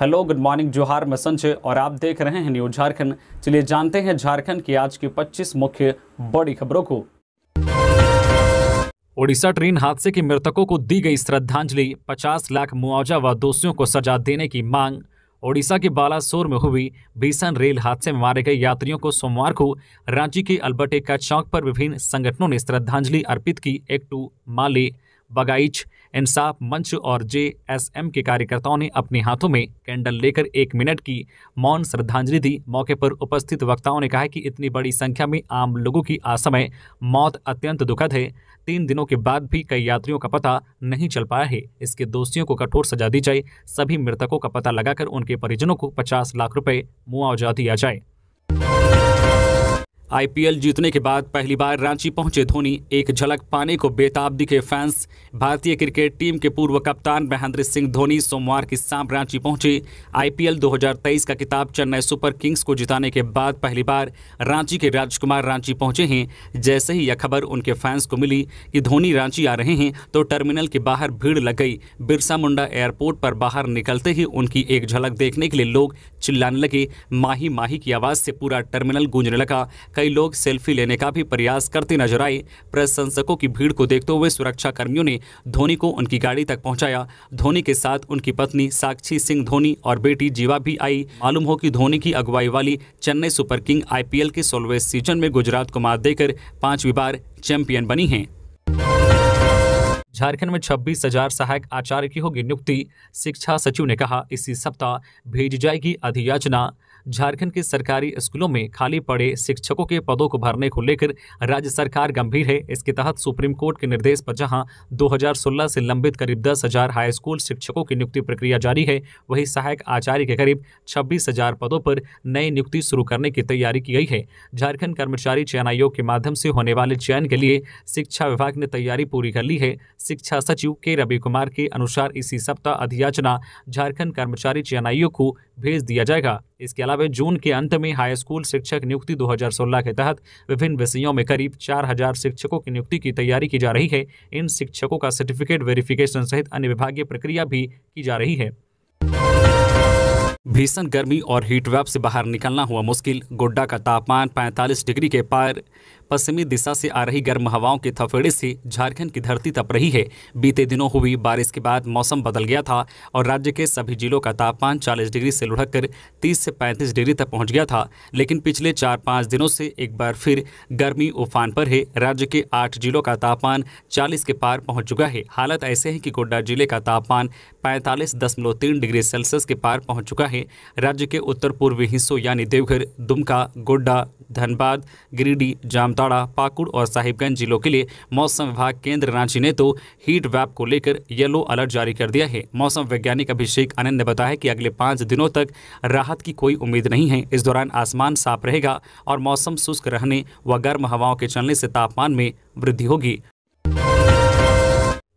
hello good morning जोहार मैं संजय और आप देख रहे हैं न्यूज झारखंड चलिए जानते हैं झारखंड की आज की 25 मुख्य बड़ी खबरों को ओडिशा ट्रेन हादसे के मृतकों को दी गई श्रद्धांजलि 50 लाख मुआवजा व दोषियों को सजा देने की मांग ओडिशा के बालासोर में हुई भीषण रेल हादसे में मारे गए यात्रियों को सोमवार को रांची के अल्बर्टेका चौक पर विभिन्न संगठनों ने श्रद्धांजलि अर्पित की एक टू माले बगाइच इंसाफ मंच और जे एस एम के कार्यकर्ताओं ने अपने हाथों में कैंडल लेकर एक मिनट की मौन श्रद्धांजलि दी मौके पर उपस्थित वक्ताओं ने कहा कि इतनी बड़ी संख्या में आम लोगों की असमय मौत अत्यंत दुखद है तीन दिनों के बाद भी कई यात्रियों का पता नहीं चल पाया है इसके दोषियों को कठोर सजा दी जाए सभी मृतकों का पता लगाकर उनके परिजनों को पचास लाख रुपये मुआवजा दिया जाए आईपीएल जीतने के बाद पहली बार रांची पहुंचे धोनी एक झलक पाने को बेताब दिखे फैंस भारतीय क्रिकेट टीम के पूर्व कप्तान महेंद्र सिंह धोनी सोमवार की शाम रांची पहुंचे आईपीएल 2023 का किताब चेन्नई सुपर किंग्स को जिताने के बाद पहली बार रांची के राजकुमार रांची पहुंचे हैं जैसे ही यह खबर उनके फैंस को मिली कि धोनी रांची आ रहे हैं तो टर्मिनल के बाहर भीड़ लग गई बिरसा मुंडा एयरपोर्ट पर बाहर निकलते ही उनकी एक झलक देखने के लिए लोग चिल्लाने लगे माही माही की आवाज़ से पूरा टर्मिनल गूंजने लगा कई लोग सेल्फी लेने का भी प्रयास करते नजर आए प्रशंसकों की भीड़ को देखते हुए सुरक्षा कर्मियों ने धोनी को उनकी गाड़ी तक पहुंचाया धोनी के साथ उनकी पत्नी साक्षी सिंह धोनी और बेटी जीवा भी आई मालूम हो कि धोनी की अगुवाई वाली चेन्नई सुपर किंग आई के सोलवे सीजन में गुजरात को मात देकर पांचवी बार चैंपियन बनी है झारखंड में छब्बीस हजार सहायक आचार्य की होगी नियुक्ति शिक्षा सचिव ने कहा इसी सप्ताह भेजी जाएगी अधियाचना झारखंड के सरकारी स्कूलों में खाली पड़े शिक्षकों के पदों को भरने को लेकर राज्य सरकार गंभीर है इसके तहत सुप्रीम कोर्ट के निर्देश पर जहां 2016 से लंबित करीब दस हजार हाई स्कूल शिक्षकों की नियुक्ति प्रक्रिया जारी है वहीं सहायक आचार्य के करीब छब्बीस हजार पदों पर नई नियुक्ति शुरू करने की तैयारी की गई है झारखंड कर्मचारी चयन आयोग के माध्यम से होने वाले चयन के लिए शिक्षा विभाग ने तैयारी पूरी कर ली है शिक्षा सचिव के रवि कुमार के अनुसार इसी सप्ताह अधियाचना झारखंड कर्मचारी चयन आयोग को भेज दिया जाएगा इसके अलावा मुताबिक जून के अंत में हाई स्कूल शिक्षक नियुक्ति 2016 के तहत विभिन्न विषयों में करीब 4000 शिक्षकों की नियुक्ति की तैयारी की जा रही है इन शिक्षकों का सर्टिफिकेट वेरिफिकेशन सहित अन्य विभागीय प्रक्रिया भी की जा रही है भीषण गर्मी और हीटवेब से बाहर निकलना हुआ मुश्किल गोड्डा का तापमान 45 डिग्री के पार पश्चिमी दिशा से आ रही गर्म हवाओं के थफेड़े से झारखंड की धरती तप रही है बीते दिनों हुई बारिश के बाद मौसम बदल गया था और राज्य के सभी जिलों का तापमान 40 डिग्री से लुढ़क कर तीस से 35 डिग्री तक पहुंच गया था लेकिन पिछले चार पाँच दिनों से एक बार फिर गर्मी उफान पर है राज्य के आठ जिलों का तापमान चालीस के पार पहुँच चुका है हालत ऐसे है कि गोड्डा जिले का तापमान पैंतालीस डिग्री सेल्सियस के पार पहुँच चुका है राज्य के उत्तर पूर्वी हिस्सों यानी देवघर दुमका गोड्डा धनबाद गिरिडीह जाम जामताड़ा पाकुड़ और साहिबगंज जिलों के लिए मौसम विभाग केंद्र रांची ने तो हीट वैप को लेकर येलो अलर्ट जारी कर दिया है मौसम वैज्ञानिक अभिषेक आनंद ने बताया कि अगले पाँच दिनों तक राहत की कोई उम्मीद नहीं है इस दौरान आसमान साफ रहेगा और मौसम शुष्क रहने व गर्म हवाओं के चलने से तापमान में वृद्धि होगी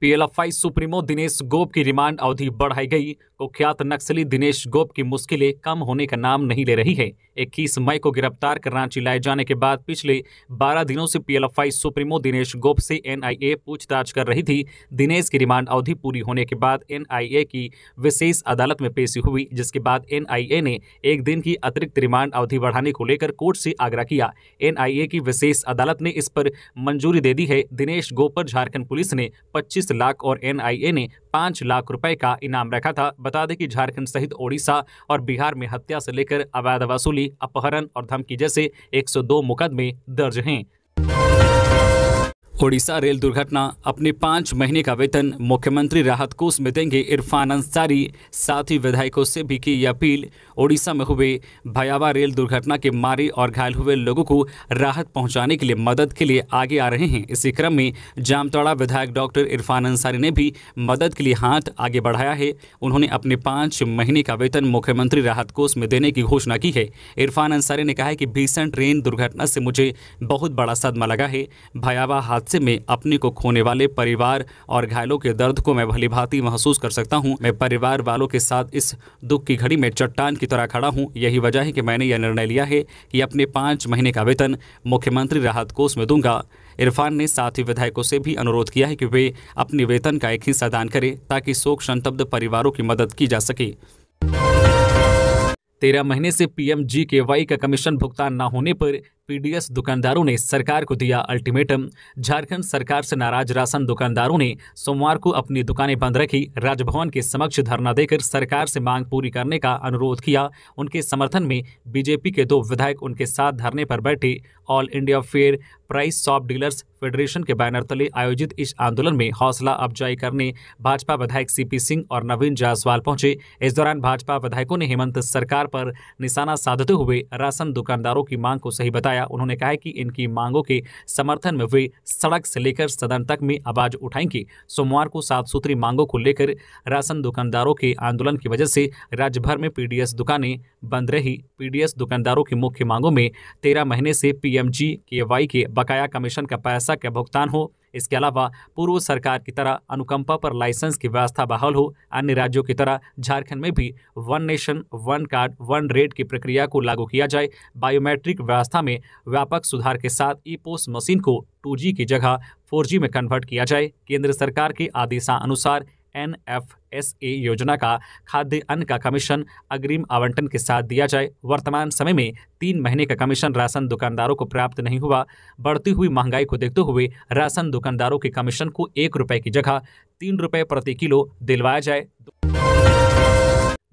पीएलएफआई सुप्रीमो दिनेश गोप की रिमांड अवधि बढ़ाई गई कुख्यात नक्सली दिनेश गोप की मुश्किलें कम होने का नाम नहीं ले रही है 21 मई को गिरफ्तार कर रांची लाए जाने के बाद पिछले 12 दिनों से पीएलएफआई सुप्रीमो दिनेश गोप से एनआईए पूछताछ कर रही थी दिनेश की रिमांड अवधि पूरी होने के बाद एनआईए की विशेष अदालत में पेशी हुई जिसके बाद एनआईए ने एक दिन की अतिरिक्त रिमांड अवधि बढ़ाने को लेकर कोर्ट से आग्रह किया एनआईए की विशेष अदालत ने इस पर मंजूरी दे दी है दिनेश गोप पर झारखंड पुलिस ने पच्चीस लाख और एन ने पांच लाख रुपए का इनाम रखा था बता दें कि झारखंड सहित ओडिशा और बिहार में हत्या से लेकर अवैध वसूली अपहरण और धमकी जैसे 102 मुकदमे दर्ज हैं ओडिशा रेल दुर्घटना अपने पाँच महीने का वेतन मुख्यमंत्री राहत कोष में देंगे इरफान अंसारी साथ ही विधायकों से भी की अपील ओडिशा में हुए भयावह रेल दुर्घटना के मारे और घायल हुए लोगों को राहत पहुंचाने के लिए मदद के लिए आगे आ रहे हैं इसी क्रम में जामतौड़ा विधायक डॉक्टर इरफान अंसारी ने भी मदद के लिए हाथ आगे बढ़ाया है उन्होंने अपने पाँच महीने का वेतन मुख्यमंत्री राहत कोष में देने की घोषणा की है इरफान अंसारी ने कहा है कि भीषण ट्रेन दुर्घटना से मुझे बहुत बड़ा सदमा लगा है भयावह हाथ हादसे में अपने को खोने वाले परिवार और घायलों के दर्द को मैं भलीभांति महसूस कर सकता हूँ मैं परिवार वालों के साथ इस दुख की घड़ी में चट्टान की तरह खड़ा हूँ यही वजह है कि मैंने यह निर्णय लिया है कि अपने पाँच महीने का वेतन मुख्यमंत्री राहत कोष में दूंगा इरफान ने साथ ही विधायकों से भी अनुरोध किया है कि वे अपने वेतन का एक हिस्सा दान करें ताकि शोक संतप्त परिवारों की मदद की जा सके तेरह महीने से पीएमजीकेवाई का कमीशन भुगतान न होने पर पीडीएस दुकानदारों ने सरकार को दिया अल्टीमेटम झारखंड सरकार से नाराज राशन दुकानदारों ने सोमवार को अपनी दुकानें बंद रखी राजभवन के समक्ष धरना देकर सरकार से मांग पूरी करने का अनुरोध किया उनके समर्थन में बीजेपी के दो विधायक उनके साथ धरने पर बैठे all India fair price shop dealers federation के बैनर तले आयोजित इस आंदोलन में हौसला अफजाई करने भाजपा विधायक सीपी सिंह और नवीन जायसवाल पहुंचे इस दौरान भाजपा विधायकों ने हेमंत सरकार पर निशाना साधते हुए राशन दुकानदारों की मांग को सही बताया उन्होंने कहा कि इनकी मांगों के समर्थन में वे सड़क से लेकर सदन तक में आवाज उठाएंगे सोमवार को सात सूत्री मांगों को लेकर राशन दुकानदारों के आंदोलन की वजह से राज्य भर में पीडीएस दुकानें बंद रही पीडीएस दुकानदारों की मुख्य मांगों में तेरह महीने से पीएमजी के के बकाया कमीशन का पैसा का भुगतान हो इसके अलावा पूर्व सरकार की तरह अनुकंपा पर लाइसेंस की व्यवस्था बहाल हो अन्य राज्यों की तरह झारखंड में भी one nation one card one rate की प्रक्रिया को लागू किया जाए बायोमेट्रिक व्यवस्था में व्यापक सुधार के साथ ई पोस्ट मशीन को टू की जगह फोर में कन्वर्ट किया जाए केंद्र सरकार के आदेशानुसार एन एफ एस ए योजना का खाद्य अन्न का कमीशन अग्रिम आवंटन के साथ दिया जाए वर्तमान समय में तीन महीने का कमीशन राशन दुकानदारों को प्राप्त नहीं हुआ बढ़ती हुई महंगाई को देखते हुए राशन दुकानदारों के कमीशन को एक रुपए की जगह तीन रुपए प्रति किलो दिलवाया जाए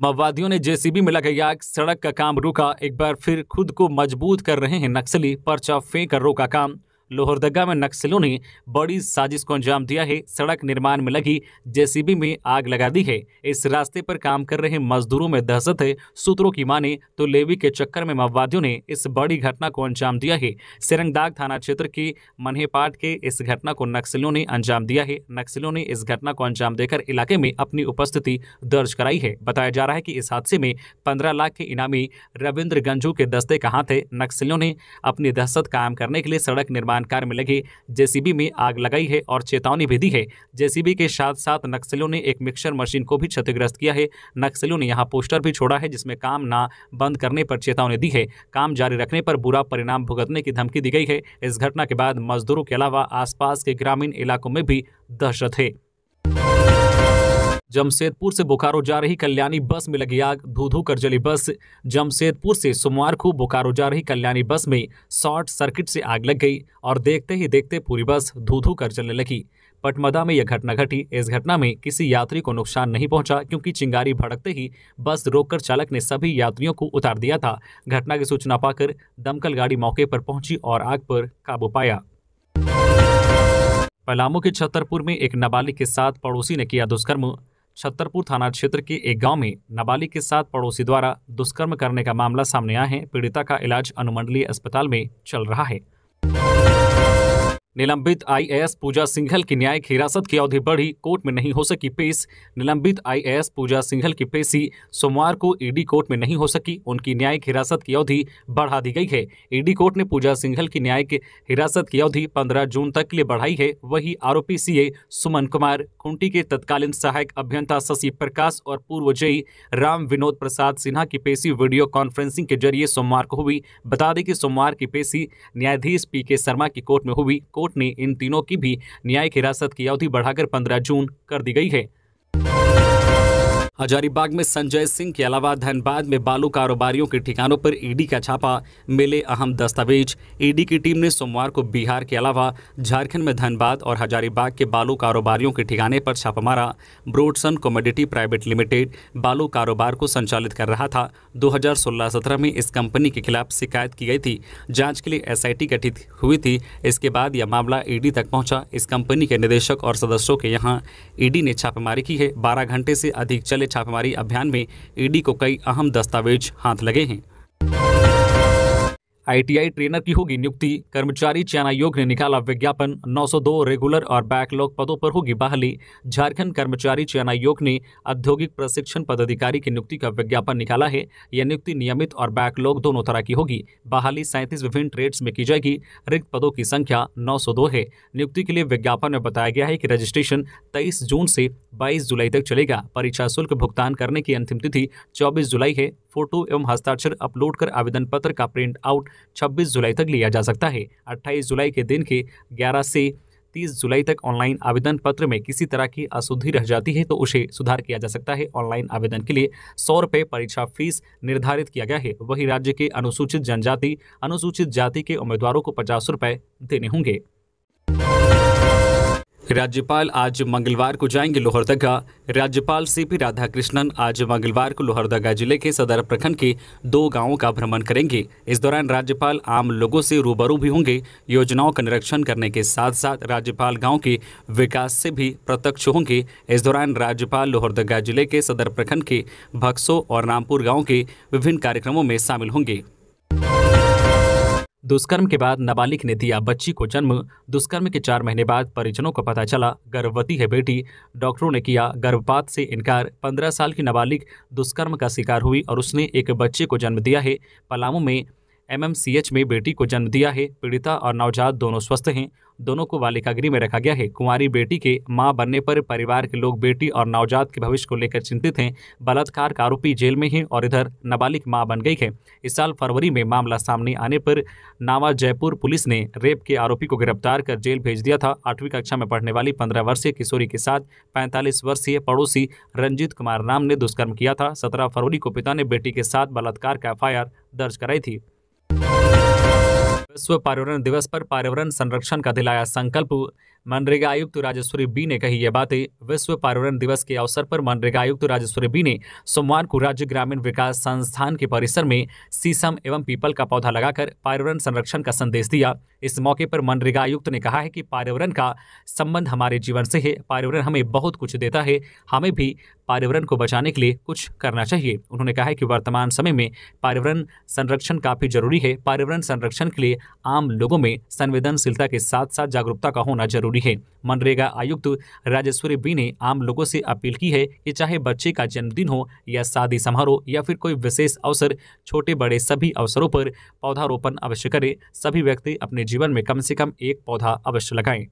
माओवादियों ने जेसीबी में लगाई आग सड़क का काम रोका एक बार फिर खुद को मजबूत कर रहे हैं नक्सली पर्चा फेंक कर रोका काम लोहरदगा में नक्सलियों ने बड़ी साजिश को अंजाम दिया है सड़क निर्माण में लगी जेसीबी में आग लगा दी है इस रास्ते पर काम कर रहे मजदूरों में दहशत है सूत्रों की माने तो लेवी के चक्कर में माओवादियों ने इस बड़ी घटना को अंजाम दिया है सिरंगदाग थाना क्षेत्र के मनहेपाट के इस घटना को नक्सलियों ने अंजाम दिया है नक्सलियों ने इस घटना को अंजाम देकर इलाके में अपनी उपस्थिति दर्ज कराई है बताया जा रहा है कि इस हादसे में पंद्रह लाख के इनामी रविन्द्र गंजू के दस्ते का हाथ है नक्सलियों ने अपनी दहशत कायम करने के लिए सड़क निर्माण निर्माण कार्य में लगे जेसीबी में आग लगाई है और चेतावनी भी दी है जेसीबी के साथ साथ नक्सलियों ने एक मिक्सर मशीन को भी क्षतिग्रस्त किया है नक्सलियों ने यहाँ पोस्टर भी छोड़ा है जिसमें काम ना बंद करने पर चेतावनी दी है काम जारी रखने पर बुरा परिणाम भुगतने की धमकी दी गई है इस घटना के बाद मजदूरों के अलावा आसपास के ग्रामीण इलाकों में भी दहशत है जमशेदपुर से बोकारो जा रही कल्याणी बस में लगी आग धू धू कर जली बस जमशेदपुर से सोमवार को बोकारो जा रही कल्याणी बस में शॉर्ट सर्किट से आग लग गई और देखते ही देखते पूरी बस धू धू कर जलने लगी पटमदा में यह घटना घटी इस घटना में किसी यात्री को नुकसान नहीं पहुंचा क्योंकि चिंगारी भड़कते ही बस रोककर चालक ने सभी यात्रियों को उतार दिया था घटना की सूचना पाकर दमकल गाड़ी मौके पर पहुंची और आग पर काबू पाया पलामू के छतरपुर में एक नाबालिग के साथ पड़ोसी ने किया दुष्कर्म छतरपुर थाना क्षेत्र के एक गांव में नाबालिग के साथ पड़ोसी द्वारा दुष्कर्म करने का मामला सामने आया है पीड़िता का इलाज अनुमंडलीय अस्पताल में चल रहा है निलंबित आईएएस पूजा सिंघल की न्यायिक हिरासत की अवधि बढ़ी कोर्ट में नहीं हो सकी पेश निलंबित आईएएस पूजा सिंघल की पेशी सोमवार को ईडी कोर्ट में नहीं हो सकी उनकी न्यायिक हिरासत की अवधि बढ़ा दी गई है ईडी कोर्ट ने पूजा सिंघल की न्यायिक हिरासत की अवधि पंद्रह जून तक के लिए बढ़ाई है वही आरोपी सीए सुमन कुमार कुंटी के तत्कालीन सहायक अभियंता शशि प्रकाश और पूर्व जयी राम विनोद प्रसाद सिन्हा की पेशी वीडियो कॉन्फ्रेंसिंग के जरिए सोमवार को हुई बता दें कि सोमवार की पेशी न्यायाधीश पी के शर्मा की कोर्ट में हुई कोर्ट कोर्ट ने इन तीनों की भी न्यायिक हिरासत की अवधि बढ़ाकर पंद्रह जून कर दी गई है हजारीबाग में संजय सिंह के अलावा धनबाद में बालू कारोबारियों के ठिकानों पर ईडी का छापा मिले अहम दस्तावेज ईडी की टीम ने सोमवार को बिहार के अलावा झारखंड में धनबाद और हजारीबाग के बालू कारोबारियों के ठिकाने पर छापा मारा ब्रोडसन कॉमोडिटी प्राइवेट लिमिटेड बालू कारोबार को संचालित कर रहा था दो हजार में इस कंपनी के खिलाफ शिकायत की गई थी जाँच के लिए एस गठित हुई थी इसके बाद यह मामला ईडी तक पहुँचा इस कंपनी के निदेशक और सदस्यों के यहाँ ईडी ने छापेमारी की है बारह घंटे से अधिक चले छापेमारी अभियान में ईडी को कई अहम दस्तावेज हाथ लगे हैं आईटीआई ट्रेनर की होगी नियुक्ति कर्मचारी चयन आयोग ने निकाला विज्ञापन 902 रेगुलर और बैकलॉग पदों पर होगी बहाली झारखंड कर्मचारी चयन आयोग ने औद्योगिक प्रशिक्षण पदाधिकारी की नियुक्ति का विज्ञापन निकाला है यह नियुक्ति नियमित और बैकलॉग दोनों तरह की होगी बहाली सैंतीस विभिन्न ट्रेड्स में की जाएगी रिक्त पदों की संख्या नौ है नियुक्ति के लिए विज्ञापन में बताया गया है कि रजिस्ट्रेशन तेईस जून से बाईस जुलाई तक चलेगा परीक्षा शुल्क भुगतान करने की अंतिम तिथि चौबीस जुलाई है फोटो एवं हस्ताक्षर अपलोड कर आवेदन पत्र का प्रिंट आउट 26 जुलाई तक लिया जा सकता है 28 जुलाई के दिन के 11 से 30 जुलाई तक ऑनलाइन आवेदन पत्र में किसी तरह की अशुद्धि रह जाती है तो उसे सुधार किया जा सकता है ऑनलाइन आवेदन के लिए सौ रुपये परीक्षा फीस निर्धारित किया गया है वही राज्य के अनुसूचित जनजाति अनुसूचित जाति के उम्मीदवारों को पचास रुपये देने होंगे राज्यपाल आज मंगलवार को जाएंगे लोहरदगा राज्यपाल सीपी राधाकृष्णन आज मंगलवार को लोहरदगा जिले के सदर प्रखंड के दो गांवों का भ्रमण करेंगे इस दौरान राज्यपाल आम लोगों से रूबरू भी होंगे योजनाओं का निरीक्षण करने के साथ साथ राज्यपाल गांव के विकास से भी प्रत्यक्ष होंगे इस दौरान राज्यपाल लोहरदगा जिले के सदर प्रखंड के भक्सो और रामपुर गाँव के विभिन्न कार्यक्रमों में शामिल होंगे दुष्कर्म के बाद नाबालिग ने दिया बच्ची को जन्म दुष्कर्म के चार महीने बाद परिजनों को पता चला गर्भवती है बेटी डॉक्टरों ने किया गर्भपात से इनकार पंद्रह साल की नाबालिग दुष्कर्म का शिकार हुई और उसने एक बच्चे को जन्म दिया है पलामू में एमएमसीएच में बेटी को जन्म दिया है पीड़िता और नवजात दोनों स्वस्थ हैं दोनों को बालिका गृह में रखा गया है कुंवारी बेटी के मां बनने पर परिवार के लोग बेटी और नवजात के भविष्य को लेकर चिंतित हैं बलात्कार का आरोपी जेल में है और इधर नाबालिग मां बन गई है इस साल फरवरी में मामला सामने आने पर नावा जयपुर पुलिस ने रेप के आरोपी को गिरफ्तार कर जेल भेज दिया था आठवीं कक्षा में पढ़ने वाली पंद्रह वर्षीय किशोरी के साथ पैंतालीस वर्षीय पड़ोसी रंजीत कुमार राम ने दुष्कर्म किया था सत्रह फरवरी को पिता ने बेटी के साथ बलात्कार का एफ दर्ज कराई थी विश्व पर्यावरण दिवस पर पर्यावरण संरक्षण का दिलाया संकल्प मनरेगा आयुक्त राजेश्वरी बी ने कही ये बातें विश्व पर्यावरण दिवस के अवसर पर मनरेगा आयुक्त राजेश्वरी बी ने सोमवार को राज्य ग्रामीण विकास संस्थान के परिसर में सीसम एवं पीपल का पौधा लगाकर पर्यावरण संरक्षण का संदेश दिया इस मौके पर मनरेगा आयुक्त ने कहा है कि पर्यावरण का संबंध हमारे जीवन से है पर्यावरण हमें बहुत कुछ देता है हमें भी पर्यावरण को बचाने के लिए कुछ करना चाहिए उन्होंने कहा है कि वर्तमान समय में पर्यावरण संरक्षण काफ़ी जरूरी है पर्यावरण संरक्षण के लिए आम लोगों में संवेदनशीलता के साथ साथ जागरूकता का होना जरूरी भी है मनरेगा आयुक्त राजेश्वरी बी ने आम लोगों से अपील की है कि चाहे बच्चे का जन्मदिन हो या शादी समारोह या फिर कोई विशेष अवसर छोटे बड़े सभी अवसरों पर पौधारोपण अवश्य करें सभी व्यक्ति अपने जीवन में कम से कम एक पौधा अवश्य लगाएं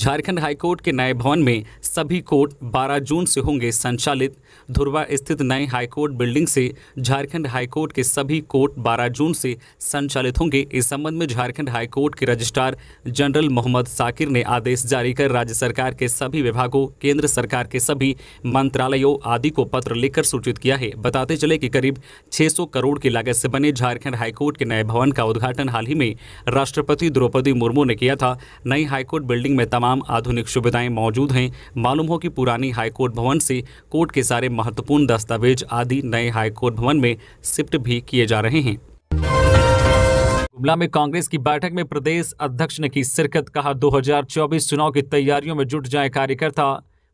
झारखंड हाईकोर्ट के नए भवन में सभी कोर्ट 12 जून से होंगे संचालित धुरवा स्थित नए हाईकोर्ट बिल्डिंग से झारखंड हाईकोर्ट के सभी कोर्ट 12 जून से संचालित होंगे इस संबंध में झारखंड हाईकोर्ट के रजिस्ट्रार जनरल मोहम्मद साकिर ने आदेश जारी कर राज्य सरकार के सभी विभागों केंद्र सरकार के सभी मंत्रालयों आदि को पत्र लिखकर सूचित किया है बताते चले कि करीब छह करोड़ की लागत से बने झारखंड हाईकोर्ट के नए भवन का उद्घाटन हाल ही में राष्ट्रपति द्रौपदी मुर्मू ने किया था नई हाईकोर्ट बिल्डिंग में तमाम आधुनिक सुविधाएं मौजूद हैं मालूम हो कि पुरानी हाईकोर्ट भवन से कोर्ट के सारे महत्वपूर्ण दस्तावेज आदि नए हाईकोर्ट भवन में शिफ्ट भी किए जा रहे हैं गुमला में कांग्रेस की बैठक में प्रदेश अध्यक्ष ने की शिरकत कहा 2024 चुनाव की तैयारियों में जुट जाए कार्यकर्ता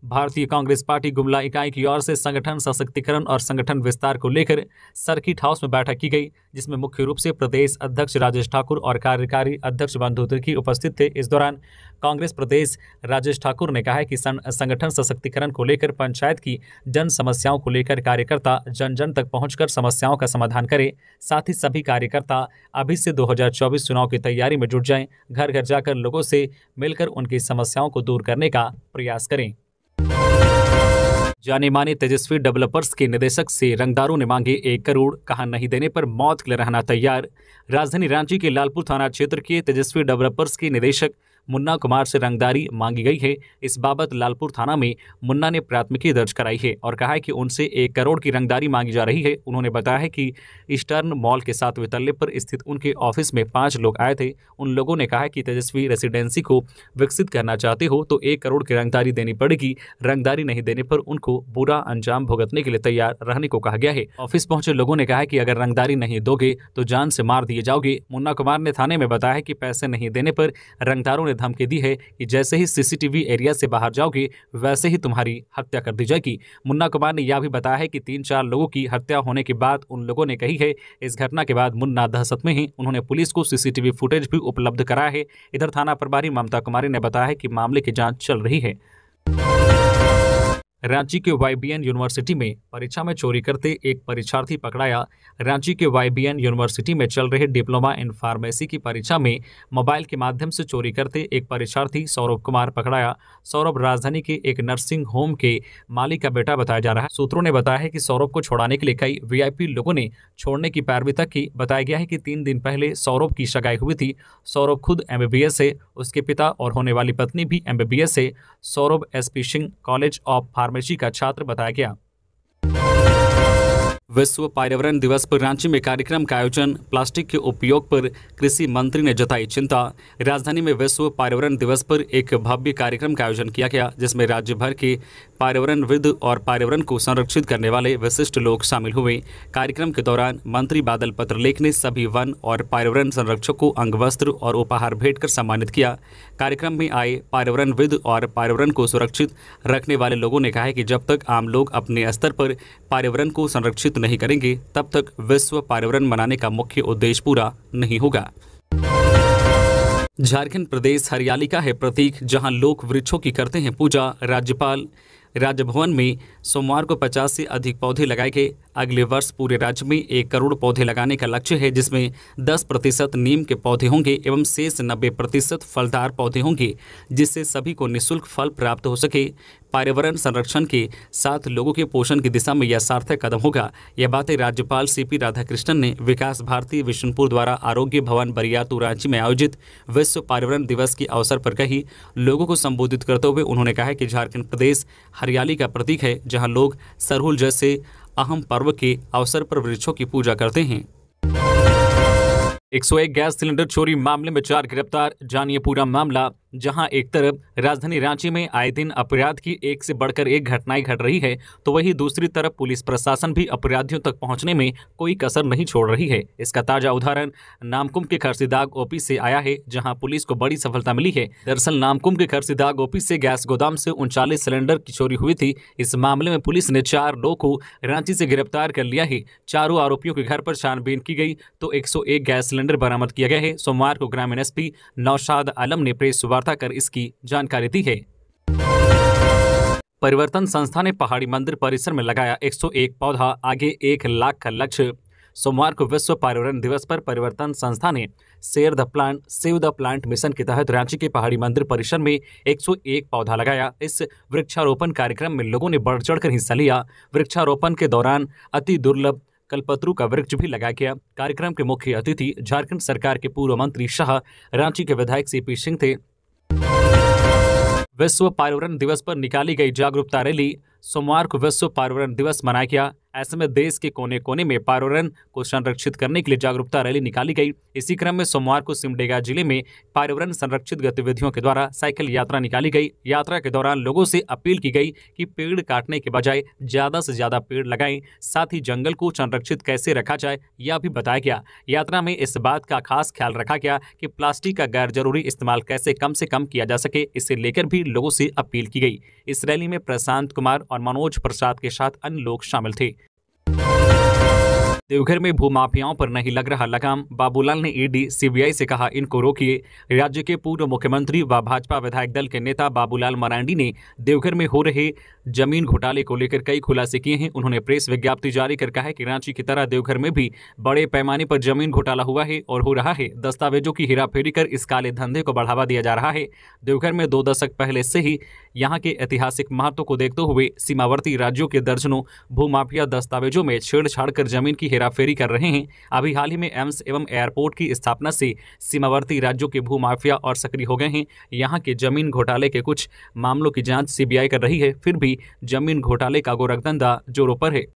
भारतीय कांग्रेस पार्टी गुमला इकाई की ओर से संगठन सशक्तिकरण और संगठन विस्तार को लेकर सर्किट हाउस में बैठक की गई जिसमें मुख्य रूप से प्रदेश अध्यक्ष राजेश ठाकुर और कार्यकारी अध्यक्ष बंधु तिर्की उपस्थित थे इस दौरान कांग्रेस प्रदेश राजेश ठाकुर ने कहा है कि संगठन सशक्तिकरण को लेकर पंचायत की जन समस्याओं को लेकर कार्यकर्ता जन जन तक पहुंचकर समस्याओं का समाधान करें साथ ही सभी कार्यकर्ता अभी से 2024 चुनाव की तैयारी में जुट जाएं घर घर जाकर लोगों से मिलकर उनकी समस्याओं को दूर करने का प्रयास करें जाने माने तेजस्वी डेवलपर्स के निदेशक से रंगदारों ने मांगे एक करोड़ कहा नहीं देने पर मौत के लिए रहना तैयार राजधानी रांची के लालपुर थाना क्षेत्र के तेजस्वी डेवलपर्स के निदेशक मुन्ना कुमार से रंगदारी मांगी गई है इस बाबत लालपुर थाना में मुन्ना ने प्राथमिकी दर्ज कराई है और कहा है कि उनसे एक करोड़ की रंगदारी मांगी जा रही है उन्होंने बताया है कि ईस्टर्न मॉल के साथ तल्ले पर स्थित उनके ऑफिस में पाँच लोग आए थे उन लोगों ने कहा कि तेजस्वी रेसिडेंसी को विकसित करना चाहते हो तो एक करोड़ की रंगदारी देनी पड़ेगी रंगदारी नहीं देने पर उनको बुरा अंजाम भुगतने के लिए तैयार रहने को कहा गया है ऑफिस पहुंचे लोगों ने कहा कि अगर रंगदारी नहीं दोगे तो जान से मार दिए जाओगे मुन्ना कुमार ने थाने में बताया कि पैसे नहीं देने पर रंगदारों ने धमकी दी है कि जैसे ही सीसीटीवी एरिया से बाहर जाओगी वैसे ही तुम्हारी हत्या कर दी जाएगी मुन्ना कुमार ने यह भी बताया है कि तीन चार लोगों की हत्या होने के बाद उन लोगों ने कही है इस घटना के बाद मुन्ना दहशत में ही उन्होंने पुलिस को सीसीटीवी फुटेज भी उपलब्ध कराया है इधर थाना प्रभारी ममता कुमारी ने बताया है कि मामले की जाँच चल रही है रांची के वाईबीएन यूनिवर्सिटी में परीक्षा में चोरी करते एक परीक्षार्थी पकड़ाया रांची के वाईबीएन यूनिवर्सिटी में चल रहे डिप्लोमा इन फार्मेसी की परीक्षा में मोबाइल के माध्यम से चोरी करते एक परीक्षार्थी सौरभ कुमार पकड़ाया सौरभ राजधानी के एक नर्सिंग होम के मालिक का बेटा बताया जा रहा है सूत्रों ने बताया है कि सौरभ को छोड़ाने के लिए कई वी लोगों ने छोड़ने की पैरवी तक की बताया गया है कि तीन दिन पहले सौरभ की सगाई हुई थी सौरभ खुद एम है उसके पिता और होने वाली पत्नी भी एम है Saurabh S Singh college of pharmacy का छात्र बताया गया विश्व पर्यावरण दिवस पर रांची में कार्यक्रम का आयोजन प्लास्टिक के उपयोग पर कृषि मंत्री ने जताई चिंता राजधानी में विश्व पर्यावरण दिवस पर एक भव्य कार्यक्रम का आयोजन किया गया जिसमें राज्य भर के पर्यावरणविद और पर्यावरण को संरक्षित करने वाले विशिष्ट लोग शामिल हुए कार्यक्रम के दौरान मंत्री बादल पत्रलेख ने सभी वन और पर्यावरण संरक्षक को अंग और उपहार भेंट कर सम्मानित किया कार्यक्रम में आए पर्यावरणविद और पर्यावरण को सुरक्षित रखने वाले लोगों ने कहा कि जब तक आम लोग अपने स्तर पर पर्यावरण को संरक्षित नहीं करेंगे तब तक विश्व पर्यावरण मनाने का मुख्य उद्देश्य पूरा नहीं होगा झारखंड प्रदेश हरियाली का है प्रतीक जहां लोग वृक्षों की करते हैं पूजा राज्यपाल राजभवन में सोमवार को 50 से अधिक पौधे लगाए गए अगले वर्ष पूरे राज्य में एक करोड़ पौधे लगाने का लक्ष्य है जिसमें 10 प्रतिशत नीम के पौधे होंगे एवं शेष 90 प्रतिशत फलदार पौधे होंगे जिससे सभी को निःशुल्क फल प्राप्त हो सके पर्यावरण संरक्षण के साथ लोगों के पोषण की दिशा में यह सार्थक कदम होगा यह बातें राज्यपाल सीपी राधाकृष्णन ने विकास भारती विष्णुपुर द्वारा आरोग्य भवन बरियातू रांची में आयोजित विश्व पर्यावरण दिवस के अवसर पर कही लोगों को संबोधित करते हुए उन्होंने कहा कि झारखंड प्रदेश हरियाली का प्रतीक है जहाँ लोग सरहुल जैसे अहम पर्व के अवसर पर वृक्षों की पूजा करते हैं 101 गैस सिलेंडर चोरी मामले में चार गिरफ्तार जानिए पूरा मामला जहां एक तरफ राजधानी रांची में आए दिन अपराध की एक से बढ़कर एक घटनाएं घट रही है तो वहीं दूसरी तरफ पुलिस प्रशासन भी अपराधियों तक पहुंचने में कोई कसर नहीं छोड़ रही है इसका ताजा उदाहरण नामकुम के खरसीदाग ओपी से आया है जहां पुलिस को बड़ी सफलता मिली है दरअसल नामकुम के खरसीदाग ओपी से गैस गोदाम से उनचालीस सिलेंडर की चोरी हुई थी इस मामले में पुलिस ने चार लोग को रांची से गिरफ्तार कर लिया है चारों आरोपियों के घर पर छानबीन की गई तो एक गैस सिलेंडर बरामद किया गया है सोमवार को ग्रामीण एस नौशाद आलम ने प्रेस वार्ता कर इसकी जानकारी दी है परिवर्तन संस्था ने पहाड़ी मंदिर परिसर में लगाया 101 पौधा आगे एक लाख का लक्ष्य सोमवार को विश्व पर्यावरण दिवस पर परिवर्तन संस्था ने share the plant save the plant mission के तहत रांची के पहाड़ी मंदिर परिसर में 101 पौधा लगाया इस वृक्षारोपण कार्यक्रम में लोगों ने बढ़ चढ़कर हिस्सा लिया वृक्षारोपण के दौरान अति दुर्लभ कलपत्रु का वृक्ष भी लगाया गया कार्यक्रम के मुख्य अतिथि झारखंड सरकार के पूर्व मंत्री शाह रांची के विधायक सीपी सिंह थे विश्व पर्यावरण दिवस पर निकाली गई जागरूकता रैली सोमवार को विश्व पर्यावरण दिवस मनाया गया ऐसे में देश के कोने कोने में पर्यावरण को संरक्षित करने के लिए जागरूकता रैली निकाली गई इसी क्रम में सोमवार को सिमडेगा जिले में पर्यावरण संरक्षित गतिविधियों के द्वारा साइकिल यात्रा निकाली गई यात्रा के दौरान लोगों से अपील की गई कि पेड़ काटने के बजाय ज्यादा से ज्यादा पेड़ लगाएं साथ ही जंगल को संरक्षित कैसे रखा जाए यह भी बताया गया यात्रा में इस बात का खास ख्याल रखा गया कि प्लास्टिक का गैर जरूरी इस्तेमाल कैसे कम से कम किया जा सके इसे लेकर भी लोगों से अपील की गई इस रैली में प्रशांत कुमार और मनोज प्रसाद के साथ अन्य लोग शामिल थे देवघर में भूमाफियाओं पर नहीं लग रहा लगाम बाबूलाल ने ईडी सीबीआई से कहा इनको रोकिए राज्य के पूर्व मुख्यमंत्री व भाजपा विधायक दल के नेता बाबूलाल मरांडी ने देवघर में हो रहे जमीन घोटाले को लेकर कई खुलासे किए हैं उन्होंने प्रेस विज्ञप्ति जारी कर कहा है कि रांची की तरह देवघर में भी बड़े पैमाने पर जमीन घोटाला हुआ है और हो रहा है दस्तावेजों की हेराफेरी कर इस काले धंधे को बढ़ावा दिया जा रहा है देवघर में दो दशक पहले से ही यहाँ के ऐतिहासिक महत्व को देखते हुए सीमावर्ती राज्यों के दर्जनों भूमाफिया दस्तावेजों में छेड़छाड़ कर जमीन की हेराफेरी कर रहे हैं अभी हाल ही में एम्स एवं एयरपोर्ट की स्थापना से सीमावर्ती राज्यों के भूमाफिया और सक्रिय हो गए हैं यहाँ के जमीन घोटाले के कुछ मामलों की जाँच सीबीआई कर रही है फिर भी जमीन घोटाले का गोरखधंधा जोरों पर है